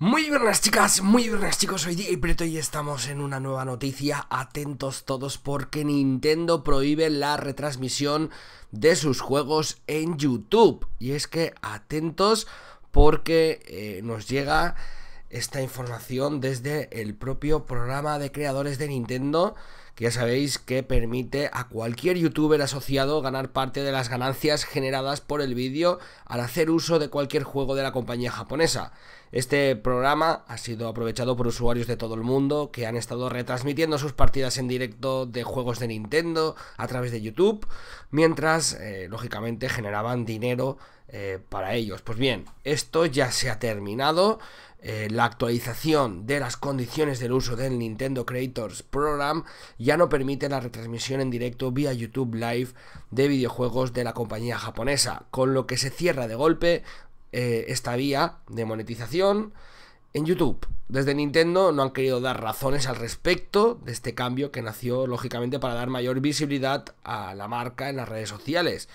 Muy buenas chicas, muy buenas chicos, soy y Preto y estamos en una nueva noticia, atentos todos porque Nintendo prohíbe la retransmisión de sus juegos en YouTube. Y es que atentos porque eh, nos llega esta información desde el propio programa de creadores de Nintendo que ya sabéis que permite a cualquier youtuber asociado ganar parte de las ganancias generadas por el vídeo al hacer uso de cualquier juego de la compañía japonesa. Este programa ha sido aprovechado por usuarios de todo el mundo que han estado retransmitiendo sus partidas en directo de juegos de Nintendo a través de YouTube, mientras, eh, lógicamente, generaban dinero eh, para ellos. Pues bien, esto ya se ha terminado. Eh, la actualización de las condiciones del uso del Nintendo Creators Program ya no permite la retransmisión en directo vía YouTube Live de videojuegos de la compañía japonesa, con lo que se cierra de golpe eh, esta vía de monetización en YouTube. Desde Nintendo no han querido dar razones al respecto de este cambio que nació lógicamente para dar mayor visibilidad a la marca en las redes sociales.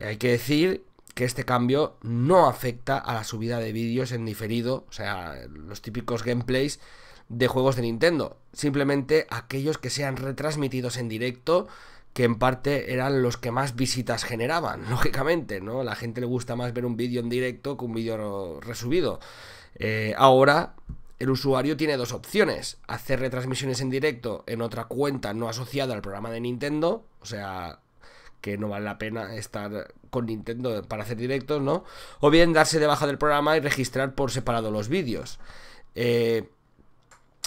Hay que decir este cambio no afecta a la subida de vídeos en diferido, o sea, los típicos gameplays de juegos de Nintendo, simplemente aquellos que sean retransmitidos en directo, que en parte eran los que más visitas generaban, lógicamente, ¿no? La gente le gusta más ver un vídeo en directo que un vídeo resubido. Eh, ahora el usuario tiene dos opciones, hacer retransmisiones en directo en otra cuenta no asociada al programa de Nintendo, o sea, que no vale la pena estar con Nintendo para hacer directos, ¿no? O bien darse de baja del programa y registrar por separado los vídeos. Eh,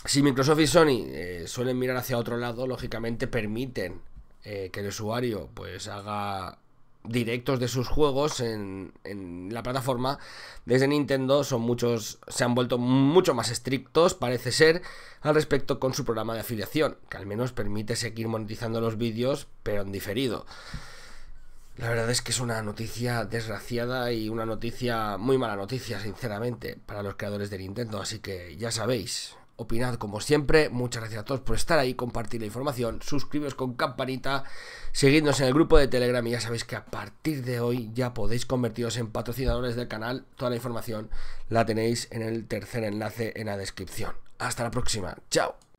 si Microsoft y Sony eh, suelen mirar hacia otro lado, lógicamente permiten eh, que el usuario pues haga directos de sus juegos en, la plataforma desde Nintendo son muchos se han vuelto mucho más estrictos parece ser al respecto con su programa de afiliación que al menos permite seguir monetizando los vídeos pero en diferido la verdad es que es una noticia desgraciada y una noticia muy mala noticia sinceramente para los creadores de Nintendo así que ya sabéis Opinad como siempre, muchas gracias a todos por estar ahí, compartir la información, suscribiros con campanita, seguidnos en el grupo de Telegram y ya sabéis que a partir de hoy ya podéis convertiros en patrocinadores del canal. Toda la información la tenéis en el tercer enlace en la descripción. Hasta la próxima, chao.